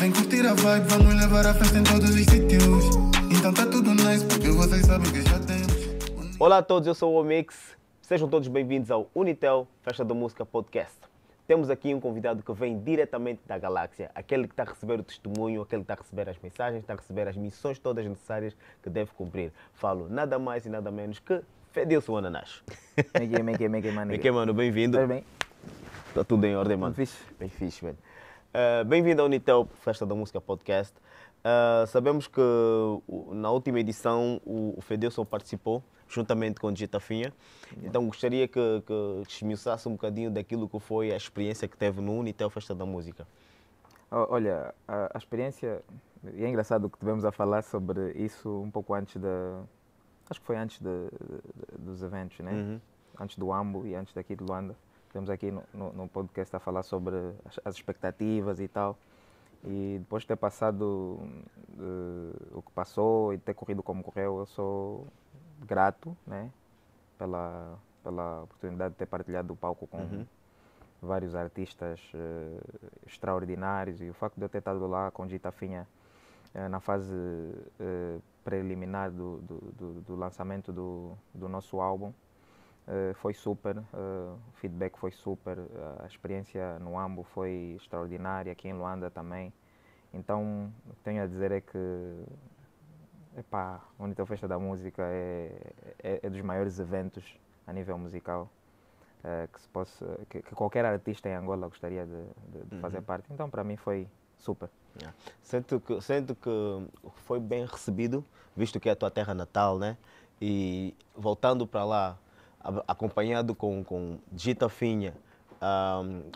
Vem curtir a vibe, vamos levar a festa em todos os sítios. Então tá tudo nice, porque vocês sabem que já temos. Olá a todos, eu sou o Omix. Sejam todos bem-vindos ao Unitel Festa da Música Podcast. Temos aqui um convidado que vem diretamente da galáxia, aquele que está a receber o testemunho, aquele que está a receber as mensagens, está a receber as missões todas necessárias que deve cumprir. Falo nada mais e nada menos que Fedilson Ananás. Make it, make it, mano. mano, bem-vindo. Tudo bem? Está tudo em ordem, mano. Tudo fixe. Bem fixe, mano. Uh, Bem-vindo ao Unitel Festa da Música Podcast. Uh, sabemos que uh, na última edição o, o Fedelson participou, juntamente com o Digitafinha. Uhum. Então gostaria que, que desmiuçasse um bocadinho daquilo que foi a experiência que teve no Unitel Festa da Música. Olha, a, a experiência, e é engraçado que tivemos a falar sobre isso um pouco antes da. Acho que foi antes de, de, dos eventos, né? Uhum. Antes do AMBO e antes daqui de Luanda estamos aqui no, no, no, podcast a falar sobre as, as, expectativas e tal. E depois de ter passado eh, o que passou e ter corrido como correu, eu sou grato né, pela, pela oportunidade de ter partilhado o palco com uhum. vários artistas uh, extraordinários e o facto de eu ter estado lá com Gita Finha uh, na fase preliminar do do, do, do, lançamento do, do nosso álbum eh, foi super, uh, o feedback foi super, eh, a experiência no AMBO foi extraordinária, aqui em Luanda também. Então, o que tenho a dizer é que epá, a Unitão Festa da Música é, é, é, dos maiores eventos a nível musical uh, que, se possa, que, que, qualquer artista em Angola gostaria de, de, de uhum. fazer parte. Então, para mim, foi super. Sinto, que, sinto que foi bem recebido, visto que é a tua terra natal, né? E voltando para lá, acompanhado com, com Gita Finha,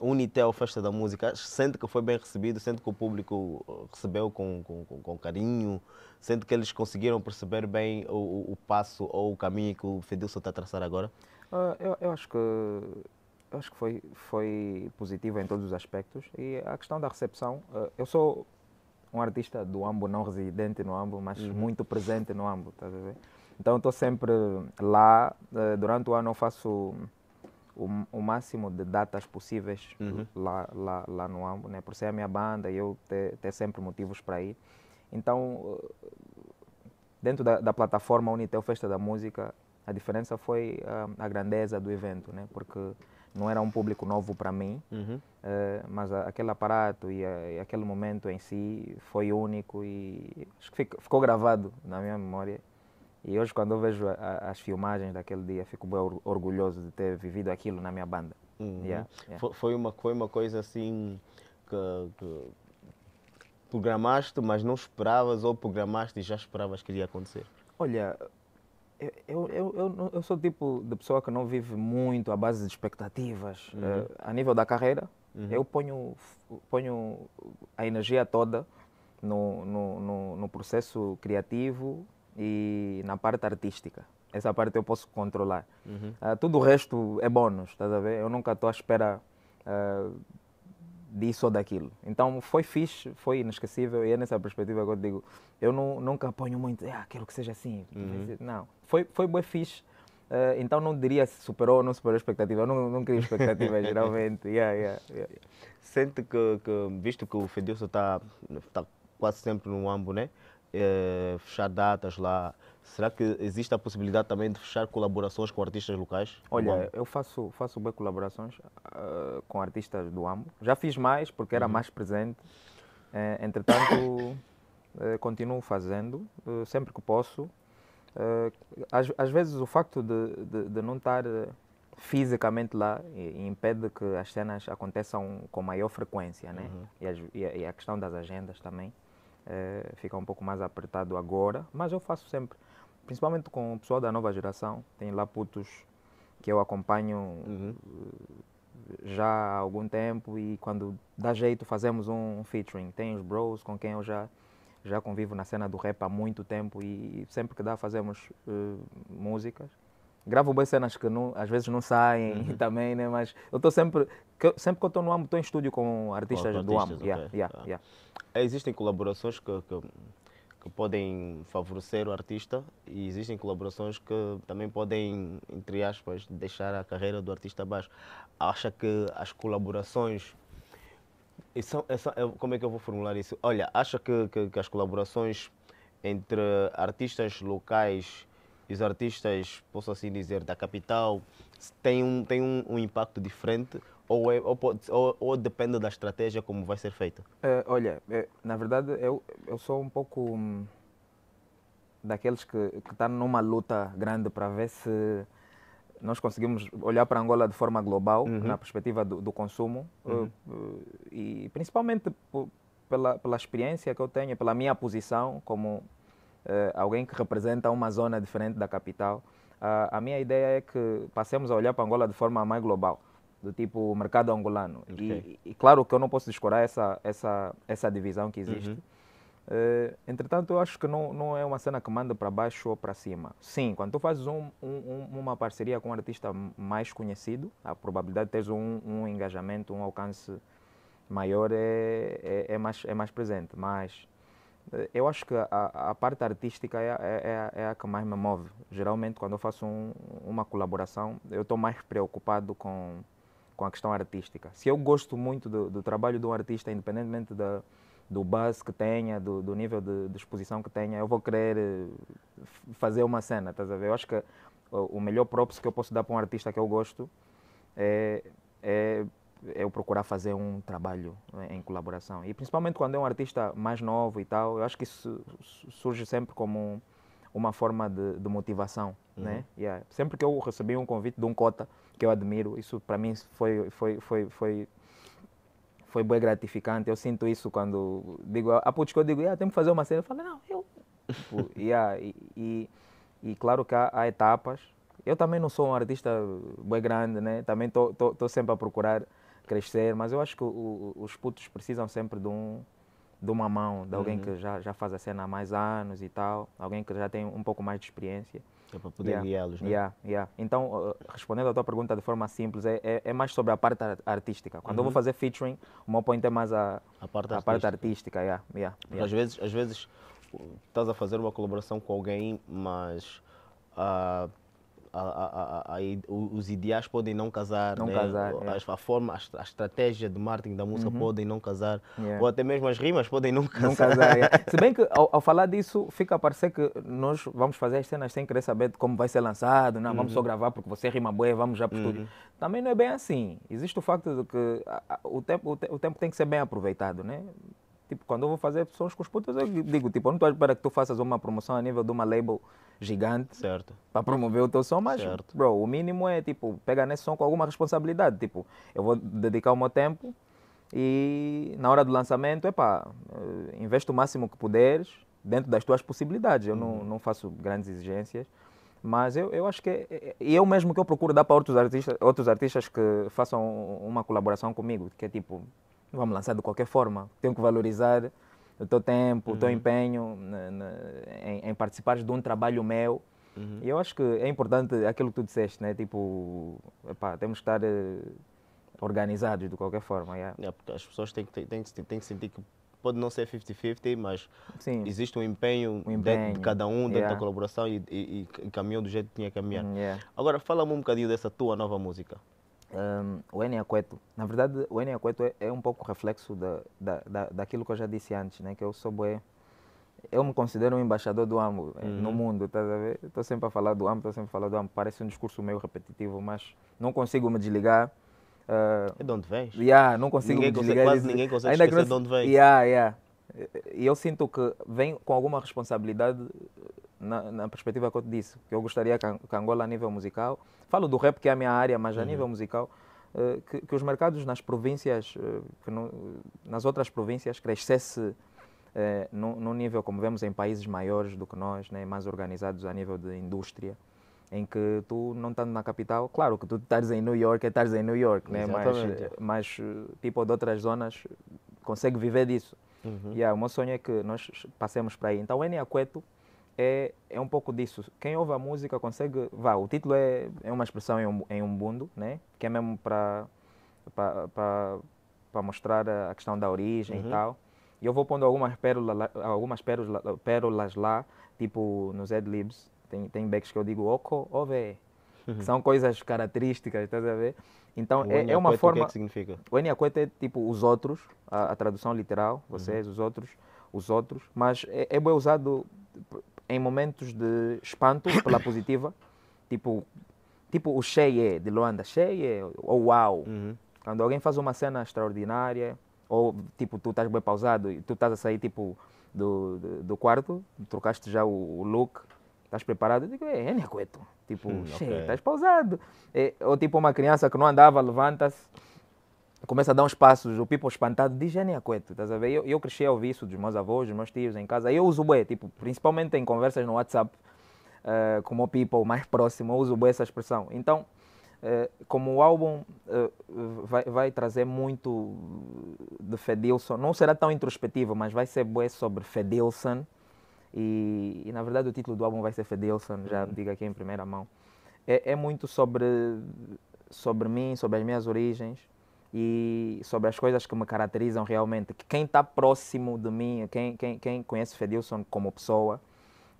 um, Unitel Festa da Música, sente que foi bem recebido, sente que o público uh, recebeu com, com, com carinho, sente que eles conseguiram perceber bem o, o passo ou o caminho que o Fedilson está a traçar agora? Uh, eu, eu, acho que eu acho que foi foi em todos os aspectos e a questão da recepção uh, eu sou um artista do ambo não residente no ambo mas uhum. muito presente no ambo tá a ver? Então estou sempre lá. Eh, durante o ano eu faço o, o máximo de datas possíveis uhum. lá, lá, lá no AMBO, né? por ser a minha banda e eu ter, ter sempre motivos para ir. Então, eh, dentro da, da, plataforma Unitel Festa da Música, a diferença foi eh, a grandeza do evento, né? porque não era um público novo para mim, uhum. uh, mas a, aquele aparato e, a, e, aquele momento em si foi único e acho que fico, ficou gravado na minha memória. E hoje, quando eu vejo a, a, as filmagens daquele dia, fico bem orgulhoso de ter vivido aquilo na minha banda. Uhum. Yeah, yeah. Foi, uma, foi uma coisa assim que, que, programaste, mas não esperavas, ou programaste e já esperavas que iria acontecer? Olha, eu, eu, eu, eu sou o tipo de pessoa que não vive muito à base de expectativas. Uhum. Eh, a nível da carreira, uhum. eu ponho, ponho a energia toda no, no, no, no processo criativo e na parte artística. Essa parte eu posso controlar. Uhum. Uh, tudo o resto é bônus, estás a ver? Eu nunca estou à espera uh, disso ou daquilo. Então foi fixe, foi inesquecível e é nessa perspectiva que eu digo. Eu não, nunca ponho muito, ah, quero que seja assim. Uhum. Não, foi, foi bem fixe. Uh, então não diria se superou ou não superou a expectativa. Eu não, não crio expectativa, geralmente. Yeah, yeah, yeah. Sente que, que, visto que o Fedilson está tá quase sempre no ambo, né? Eh, fechar datas lá. Será que existe a possibilidade também de fechar colaborações com artistas locais? Olha, eu faço, faço bem colaborações uh, com artistas do AMBO. Já fiz mais porque era uhum. mais presente. Eh, entretanto, continuo fazendo sempre que posso. Às, às, vezes o facto de, de, de não estar fisicamente lá impede que as cenas aconteçam com maior frequência, né? Uhum. E, a, e, a, questão das agendas também é, fica um pouco mais apertado agora, mas eu faço sempre, principalmente com o pessoal da nova geração, tem lá putos que eu acompanho uhum. Eh, já há algum tempo e quando dá jeito fazemos um featuring. Tem os bros com quem eu já já convivo na cena do rap há muito tempo e sempre que dá fazemos uh, músicas gravo boas cenas que não, às vezes não saem uhum. também, né? Mas eu estou sempre, que, sempre que eu estou no AMO, estou em estúdio com artistas, com, do artistas, AMO. Okay. Yeah, yeah, yeah. Existem colaborações que, que, que, podem favorecer o artista e existem colaborações que também podem, entre aspas, deixar a carreira do artista abaixo. Acha que as colaborações. São, são, como é que eu vou formular isso? Olha, acha que, que as colaborações entre artistas locais os artistas, posso assim dizer, da capital têm um, têm um, um impacto diferente ou, é, ou, pode, ou, ou, depende da estratégia como vai ser feita? Eh, olha, eh, na verdade eu, eu sou um pouco hum, daqueles que estão tá numa luta grande para ver se nós conseguimos olhar para Angola de forma global, uhum. na perspectiva do, do consumo, uhum. uh, e principalmente pela, pela experiência que eu tenho, pela minha posição como uh, alguém que representa uma zona diferente da capital. Uh, a minha ideia é que passemos a olhar para Angola de forma mais global, do tipo mercado angolano. Okay. E, e, claro que eu não posso descurar essa, essa, essa divisão que existe. Uhum. Uh, entretanto, eu acho que não, não é uma cena que manda para baixo ou para cima. Sim, quando tu fazes um, um, uma parceria com um artista mais conhecido, a probabilidade de teres um, um engajamento, um alcance maior é, é, é, mais, é mais presente. Mas eu acho que a, a parte artística é, é, é, é, a que mais me move. Geralmente, quando eu faço um, uma colaboração, eu estou mais preocupado com, com a questão artística. Se eu gosto muito do, do trabalho de um artista, independentemente da, do buzz que tenha, do, do nível de, de, exposição que tenha, eu vou querer eh, fazer uma cena, estás a ver? Eu acho que o melhor props que eu posso dar para um artista que eu gosto é, é eu procurar fazer um trabalho né, em colaboração. E principalmente quando é um artista mais novo e tal, eu acho que isso surge sempre como uma forma de, de motivação, uhum. né? Yeah. É, sempre que eu recebi um convite de um cota que eu admiro, isso para mim foi foi foi foi foi bem gratificante. Eu sinto isso quando digo, a ah, putz que eu digo, yeah, tenho que fazer uma cena, eu falo, não, eu. Tipo, yeah, e, e, e, claro que há, há etapas. Eu também não sou um artista bem grande, né? Também estou sempre a procurar crescer, mas eu acho que o, o, os putos precisam sempre de, um, de uma mão, de alguém uhum. que já, já faz a cena há mais anos e tal, alguém que já tem um pouco mais de experiência. É para poder yeah. guiá-los, né? Yeah, yeah. Então, uh, respondendo à tua pergunta de forma simples, é, é, é mais sobre a parte artística. Quando uhum. eu vou uhum. fazer featuring, o meu ponto é mais a, a parte a artística. Parte artística yeah, yeah, yeah. Às vezes, às vezes estás a fazer uma colaboração com alguém, mas... Uh, a, a, a, os ideais podem não casar, não né? casar é. as, é. a forma, a, estratégia de marketing da música uhum. podem não casar, yeah. ou até mesmo as rimas podem não casar. Não casar yeah. Se bem que ao, ao, falar disso, fica a parecer que nós vamos fazer as cenas sem querer saber de como vai ser lançado, não, uhum. vamos só uhum. gravar porque você rima boa, vamos já para o uhum. estúdio. Também não é bem assim. Existe o facto de que o, tempo, o, te, o tempo tem que ser bem aproveitado, né? Tipo, quando eu vou fazer sons com os putos, eu digo, tipo, eu não estou à espera que tu faças uma promoção a nível de uma label gigante certo. para promover o teu som, mas, certo. bro, o mínimo é, tipo, pegar nesse som com alguma responsabilidade. Tipo, eu vou dedicar o meu tempo e na hora do lançamento, epá, eh, investe o máximo que puderes dentro das tuas possibilidades. Eu não, uhum. não faço grandes exigências. Mas eu, eu acho que e eu mesmo que eu procuro dar para outros artistas, outros artistas que façam uma colaboração comigo, que é tipo, vamos lançar de qualquer forma. Tenho que valorizar o teu tempo, uhum. o teu uhum. empenho na, né, na, né, em, em participar de um trabalho meu. Uhum. E eu acho que é importante aquilo que tu disseste, né? Tipo, epá, temos que estar uh, organizados de qualquer forma. Yeah. É, porque as pessoas têm que, têm, têm que sentir que pode não ser 50-50, mas Sim. existe um empenho, um empenho. de cada um, dentro yeah. da colaboração e, e, e, caminhou do jeito que tinha que caminhar. Hum, Agora, fala-me um bocadinho dessa tua nova música um, o Enia Acueto, na verdade o Enia Acueto é, é, um pouco reflexo da, da, da, daquilo que eu já disse antes, né? que eu sou boé, eu me considero um embaixador do AMO eh, uhum. no mundo, tá Estou sempre a falar do AMO, estou sempre a falar do AMO, parece um discurso meio repetitivo, mas não consigo me desligar. Uh, é de onde vens? Yeah, não consigo ninguém me desligar. Consegue, quase ninguém consegue ainda esquecer que não, de onde vens. Yeah, yeah. E eu sinto que vem com alguma responsabilidade eh, na, na, perspectiva que eu te disse, que eu gostaria que Angola, a nível musical, falo do rap que é a minha área, mas a uhum. nível musical, eh, que, que, os mercados nas províncias, eh, que no, nas outras províncias, crescesse uh, num, nível como vemos em países maiores do que nós, né, mais organizados a nível de indústria, em que tu não estando na capital, claro que tu estás em New York, é estás em New York, né, mas, mas people tipo, de outras zonas consegue viver disso. Uhum. Yeah, o meu sonho é que nós passemos para aí. Então, o Eni Cueto é, é um pouco disso. Quem ouve a música consegue. Vá, o título é, é uma expressão em um, em um mundo, né? que é mesmo para mostrar a questão da origem uhum. e tal. E eu vou pondo algumas pérolas, algumas pérolas, pérolas lá, tipo nos libs Tem, tem backs que eu digo oco Ove, Uhum. São coisas características, estás a ver? Então é, é uma forma. O que, é que significa? O Eniaqueta é tipo os outros, a, a tradução literal, uhum. vocês, uhum. os outros, os outros, mas é, é usado em momentos de espanto pela positiva, tipo, tipo o cheie de Luanda, cheie ou uau. Uhum. Quando alguém faz uma cena extraordinária, ou tipo tu estás bem pausado e tu estás a sair tipo do, do, do quarto, trocaste já o, o look Estás preparado? Eu digo, é, eu não aguento. Tipo, hum, che, okay. estás pausado. É, ou tipo uma criança que não andava, levanta-se, começa a dar uns passos, o people espantado diz, é, eu não aguento. Estás a ver? Eu, eu cresci a ouvir isso dos meus avós, dos meus tios em casa. Eu uso bué, tipo, principalmente em conversas no WhatsApp, uh, o people mais próximo, eu uso bué essa expressão. Então, uh, como o álbum uh, vai, vai, trazer muito de Fedilson, não será tão introspectivo, mas vai ser bué sobre Fedilson, e, e, na verdade o título do álbum vai ser Fedelson, já uhum. digo aqui em primeira mão. É, é, muito sobre, sobre mim, sobre as minhas origens e sobre as coisas que me caracterizam realmente. Que quem está próximo de mim, quem, quem, quem conhece Fedelson como pessoa,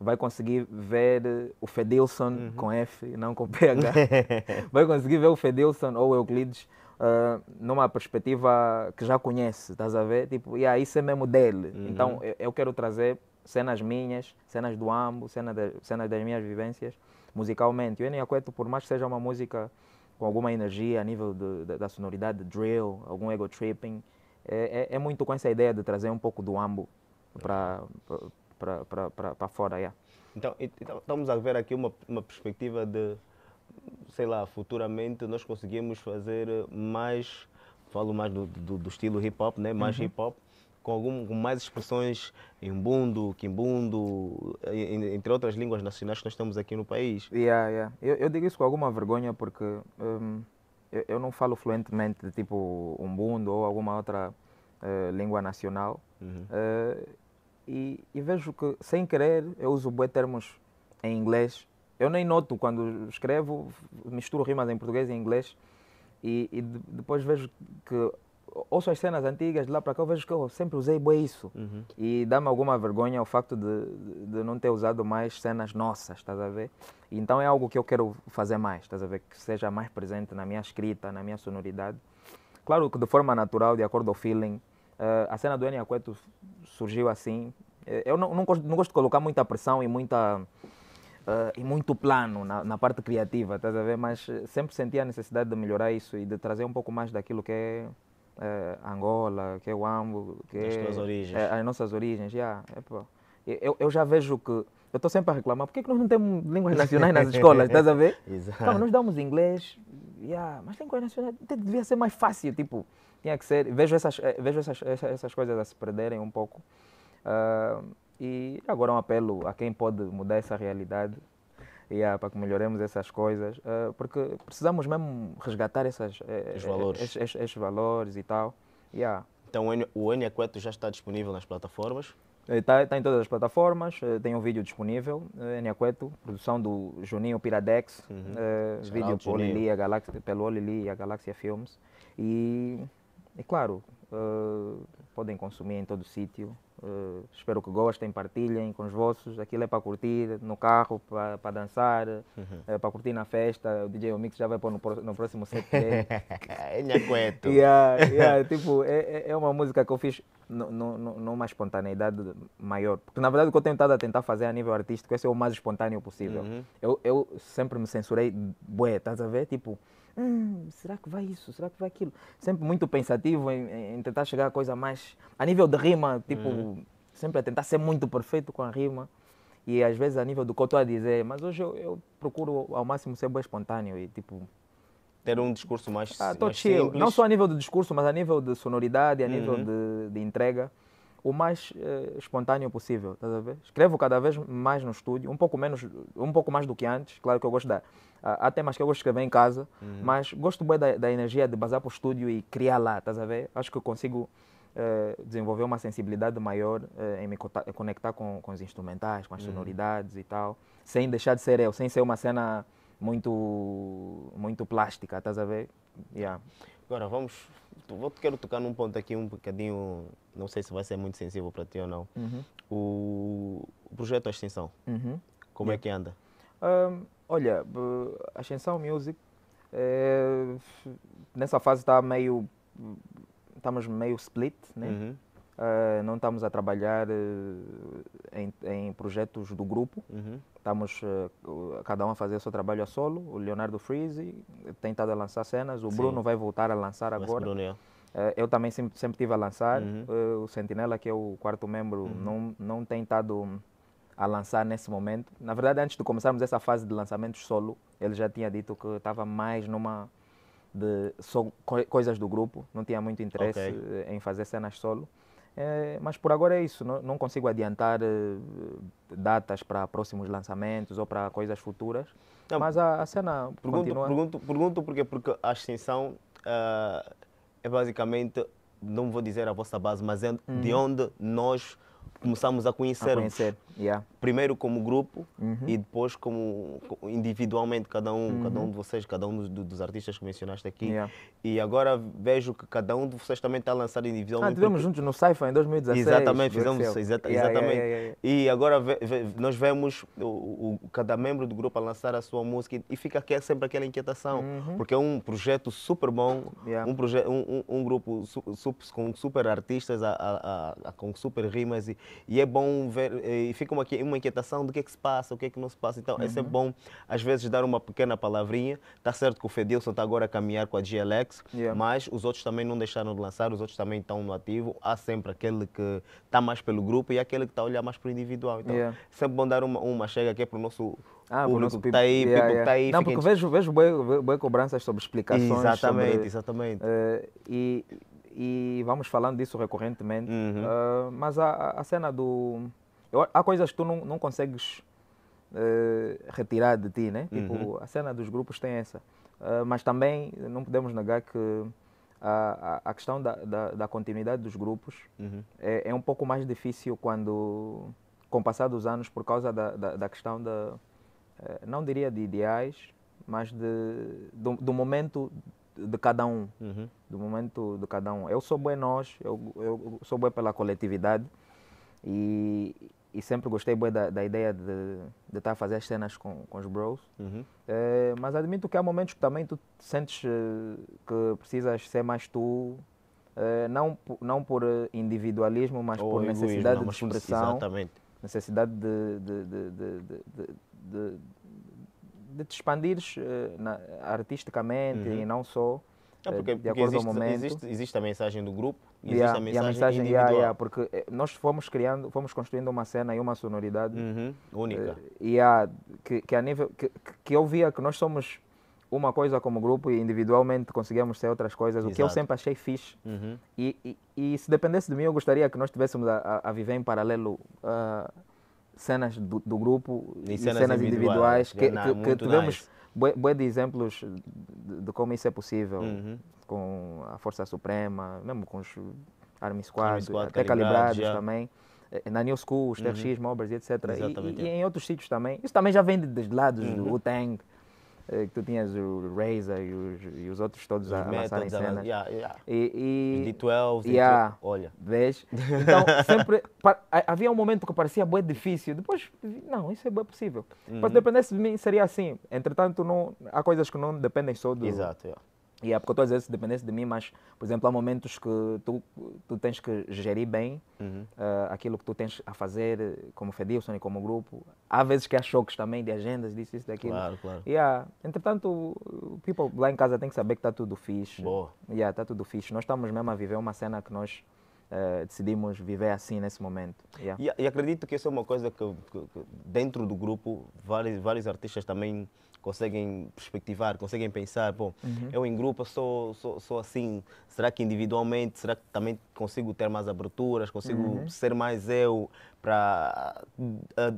vai conseguir ver o Fedelson uhum. com F, não com PH. vai conseguir ver o Fedelson ou Euclides uh, numa perspectiva que já conhece, estás a ver? Tipo, e yeah, isso é mesmo dele. Uhum. Então eu, eu quero trazer cenas minhas, cenas do Ambo, cenas, de, cenas das minhas vivências musicalmente. O Acueto, por mais que seja uma música com alguma energia a nível de, de, da sonoridade, drill, algum ego tripping, é, é, é, muito com essa ideia de trazer um pouco do Ambo para fora. Yeah. Então, então, estamos a ver aqui uma, uma perspectiva de, sei lá, futuramente nós conseguimos fazer mais, falo mais do, do, do estilo hip hop, né? mais uhum. hip hop, com, algum, com mais expressões em umbundo, Quimbundo, entre outras línguas nacionais que nós temos aqui no país. Yeah, yeah. Eu, eu digo isso com alguma vergonha porque um, eu, eu, não falo fluentemente de tipo Umbundo ou alguma outra uh, língua nacional. Uhum. Uh, e, e, vejo que, sem querer, eu uso boi termos em inglês. Eu nem noto quando escrevo, misturo rimas em português e em inglês. E, e de, depois vejo que ouço as cenas antigas de lá para cá, eu vejo que eu sempre usei bem isso. Uhum. E dá-me alguma vergonha o facto de, de não ter usado mais cenas nossas, estás a ver? Então é algo que eu quero fazer mais, estás a ver? Que seja mais presente na minha escrita, na minha sonoridade. Claro que de forma natural, de acordo ao feeling. Uh, a cena do Enya Cueto surgiu assim. Eh, eu não, não, gosto, não gosto de colocar muita pressão e muita... Uh, e muito plano na, na, parte criativa, estás a ver? Mas sempre senti a necessidade de melhorar isso e de trazer um pouco mais daquilo que é é, Angola, que é o Ambo, que as é origens. É, as nossas origens, yeah. É, eu, eu já vejo que eu estou sempre a reclamar, por que, é que nós não temos línguas nacionais nas escolas, estás a ver? Exato. nós damos inglês, yeah, mas línguas nacionais devia ser mais fácil, tipo, tinha que ser. Vejo essas, eh, vejo essas, essas coisas a se perderem um pouco. Uh, e agora um apelo a quem pode mudar essa realidade, yeah, para que melhoremos essas coisas, uh, porque precisamos mesmo resgatar essas, eh, eh, valores. Esses, esses, valores e tal. Yeah. Então o Eniaqueto já está disponível nas plataformas? Está, tá em todas as plataformas, tem um vídeo disponível, Eniaqueto, produção do Juninho Piradex, uhum. uh, vídeo pelo Olili, a Galáxia, pelo Olili e a Galáxia Filmes. E, e claro, uh, podem consumir em todo o sítio. Uh, espero que gostem, partilhem com os vossos. Aquilo é para curtir no carro, para, dançar, uhum. é para curtir na festa. O DJ Omix já vai pôr no, no próximo set. Ele aguento. yeah, yeah, tipo, é, é, é uma música que eu fiz no, no, numa espontaneidade maior. Porque na verdade o que eu tenho estado a tentar fazer a nível artístico é ser o mais espontâneo possível. Uhum. Eu, eu sempre me censurei, bué, estás a ver? Tipo, hum, será que vai isso, será que vai aquilo? Sempre muito pensativo em, em tentar chegar a coisa mais. A nível de rima, tipo, uhum. sempre a tentar ser muito perfeito com a rima. E às vezes a nível do que eu estou a dizer, mas hoje eu, eu procuro ao máximo ser bem espontâneo e tipo. Ter um discurso mais, ah, mais Simples. Não só a nível do discurso, mas a nível de sonoridade, a uhum. nível de, de entrega o mais uh, espontâneo possível, estás a ver? Escrevo cada vez mais no estúdio, um pouco menos, um pouco mais do que antes, claro que eu gosto da... Há temas que eu gosto de escrever em casa, uhum. mas gosto bem da, da, energia de bazar para o estúdio e criar lá, estás a ver? Acho que eu consigo uh, desenvolver uma sensibilidade maior uh, em me conectar com, com os instrumentais, com as uhum. sonoridades e tal, sem deixar de ser eu, sem ser uma cena muito, muito plástica, estás a ver? Yeah. Agora vamos. Vou, quero tocar num ponto aqui um bocadinho. Não sei se vai ser muito sensível para ti ou não. Uhum. O, o, projeto Ascensão. Uhum. Como yeah. é que anda? Um, olha, Ascensão Music. É, nessa fase está meio. Estamos tá meio split, né? Uhum. Uh, não estamos a trabalhar uh, em, em, projetos do grupo, uhum. estamos uh, cada um a fazer o seu trabalho a solo. O Leonardo Freeze tem estado a lançar cenas, o Sim. Bruno vai voltar a lançar Mas agora. Bruno, é. Eh, eu também sempre, sempre tive a lançar. Uhum. o Sentinela, que é o quarto membro, uhum. não, não tem estado hum, a lançar nesse momento. Na verdade, antes de começarmos essa fase de lançamentos solo, ele já tinha dito que estava mais numa de co coisas do grupo, não tinha muito interesse okay. em fazer cenas solo. É, mas por agora é isso, não, não consigo adiantar eh, datas para próximos lançamentos ou para coisas futuras, Não, mas a, a cena Pergunto, continua. pergunto, pergunto porque, porque a extinção eh, é basicamente, não vou dizer a vossa base, mas é de uhum. onde nós começámos a conhecer. A conhecer. Yeah. Primeiro como grupo uhum. e depois como individualmente cada um, uhum. cada um de vocês, cada um dos, dos artistas que mencionaste aqui. Yeah. E agora vejo que cada um de vocês também está a lançar individualmente. Ah, juntos no Cypher em 2016. Exatamente, fizemos exata, yeah, exatamente. E agora ve, ve, nós vemos o, o, cada membro do grupo a lançar a sua música e, fica aqui, sempre aquela inquietação, uhum. porque é um projeto super bom, um, projeto um, um, um, grupo su, su, com super artistas, a, a, a, com super rimas e e é bom ver, e fica uma, uma inquietação do que é que se passa, o que é que não se passa. Então, é uhum. é sempre bom, às vezes, dar uma pequena palavrinha. Está certo que o Fedilson está agora a caminhar com a GLX, yeah. mas os outros também não deixaram de lançar, os outros também estão no ativo. Há sempre aquele que está mais pelo grupo e aquele que está a olhar mais para o individual. Então, yeah. É sempre bom dar uma, uma chega aqui para o nosso ah, público nosso que está tá aí, yeah, yeah. Que está aí. Não, porque vejo, vejo boas cobranças sobre explicações. Exatamente, sobre, exatamente. Uh, e e vamos falando disso recorrentemente. Uhum. Uh, mas a, a, cena do. Eu, há coisas que tu não, não consegues uh, retirar de ti, né? Tipo, uhum. a cena dos grupos tem essa. Uh, mas também não podemos negar que a, a, a questão da, da, da, continuidade dos grupos uhum. é, é, um pouco mais difícil quando, com o passar dos anos, por causa da, da, da questão da. Eh, não diria de ideais, mas de, do, do momento de cada um, uhum. do momento de cada um. Eu sou bom nós, eu, eu sou bom pela coletividade e, e sempre gostei bem da, da, ideia de estar tá a fazer as cenas com, com os bros. Uhum. É, mas admito que há momentos que também tu sentes eh, que precisas ser mais tu, eh, não, não por individualismo, mas Ou por egoísmo, necessidade não, mas de expressão. Necessidade de, de, de, de de te expandires eh, artisticamente uhum. e não só. é porque, porque existe, existe, existe, a mensagem do grupo, existe yeah, a, mensagem a mensagem individual. Yeah, yeah, porque eh, nós fomos criando, fomos construindo uma cena e uma sonoridade uhum, única. Uh, yeah, que, que, a nível que, que eu via que nós somos uma coisa como grupo e individualmente conseguíamos ser outras coisas, Exato. o que eu sempre achei fixe. Uhum. E, e, e, se dependesse de mim, eu gostaria que nós tivéssemos a, a, a viver em paralelo. Uh, cenas do, do grupo e, e cenas, cenas, individuais, individuais que, não, que, que, tivemos nice. de exemplos de, de, como isso é possível uhum. com a Força Suprema, mesmo com os Army Squad, Army Squad até calibrados, também eh, na New School, os TRX, uhum. Mobbers, etc. E, e, e, em outros sítios também. Isso também já vem de, dos lados uhum. do Tang, eh, que tu tinhas o Razer e os, e os outros todos os a lançar em cena. E, D12, D12, olha. Vês? Então, sempre, havia um momento que parecia bem difícil, depois, não, isso é bem possível. Uhum. Mas dependesse de mim, seria assim. Entretanto, não, há coisas que não dependem só do... Exato, yeah. Yeah, é porque eu estou a dizer isso de mim, mas, por exemplo, há momentos que tu, tu tens que gerir bem uhum. uh, aquilo que tu tens a fazer eh, como Fedilson e como grupo. Há vezes que há choques também de agendas, disso, isso, daquilo. Claro, claro. Yeah. Entretanto, people lá em casa tem que saber que está tudo fixe. Boa. Yeah, está tudo fixe. Nós estamos mesmo a viver uma cena que nós Uh, decidimos viver assim nesse momento. Yeah. E, e, acredito que isso é uma coisa que, que, que, dentro do grupo vários, vários artistas também conseguem perspectivar, conseguem pensar, bom, uhum. eu em grupo sou, sou, sou, assim, será que individualmente, será que também consigo ter mais aberturas, consigo uhum. ser mais eu, para ah,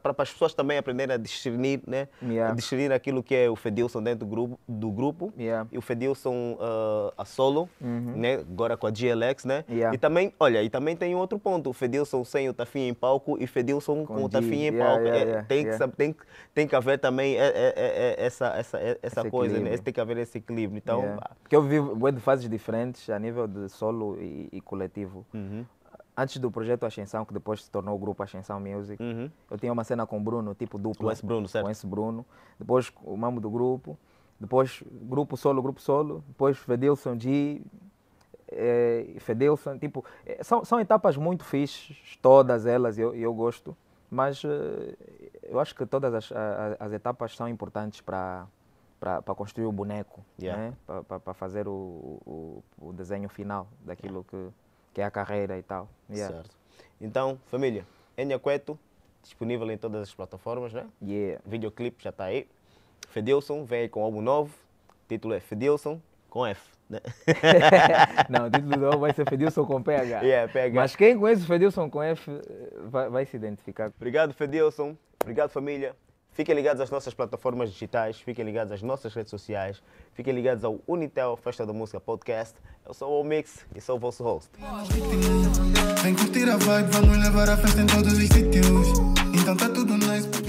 para as pessoas também aprenderem a discernir, né? Yeah. discernir aquilo que é o Fedilson dentro do grupo, do grupo yeah. e o Fedilson uh, a solo, uhum. né? Agora com a GLX, né? Yeah. E também, olha, e também tem outro ponto, o Fedilson sem o Tafinha em palco e Fedilson com, com o Tafinha em palco. É, tem, que, tem, tem que haver também é, é, essa, essa, essa coisa, né? equilíbrio. né? Tem que haver esse equilíbrio, então... Porque eu vivo de fases diferentes a nível de solo e, e coletivo. Uhum antes do projeto Ascensão, que depois se tornou o grupo Ascensão Music, uhum. eu tinha uma cena com o Bruno, tipo dupla. Com esse Bruno, certo? Com esse Bruno. Depois o mamo do grupo. Depois grupo solo, grupo solo. Depois Fedelson G. Eh, Fedelson. Tipo, eh, são, são etapas muito fixas, todas elas, e eu, eu gosto. Mas eh, eu acho que todas as, as, as etapas são importantes para para construir o boneco, yeah. né? para fazer o, o, o desenho final daquilo yeah. que que é a carreira e tal. Yeah. Certo. Então, família, Enya Cueto, disponível em todas as plataformas, né? Yeah. Videoclipe já está aí. Fedilson vem aí com álbum novo. O título é Fedilson com F. Né? não, o título novo vai ser Fedilson com PH. Yeah, PH. Mas quem conhece o Fedilson com F eh, vai, vai se identificar. Obrigado, Fedilson. Obrigado, família. Fiquem ligados às nossas plataformas digitais, fiquem ligados às nossas redes sociais, fiquem ligados ao Unitel Festa da Música Podcast eu sou o Omix e sou o vosso host. Vem curtir a vibe, vamos levar a festa em todos os sítios. Então tá tudo nice.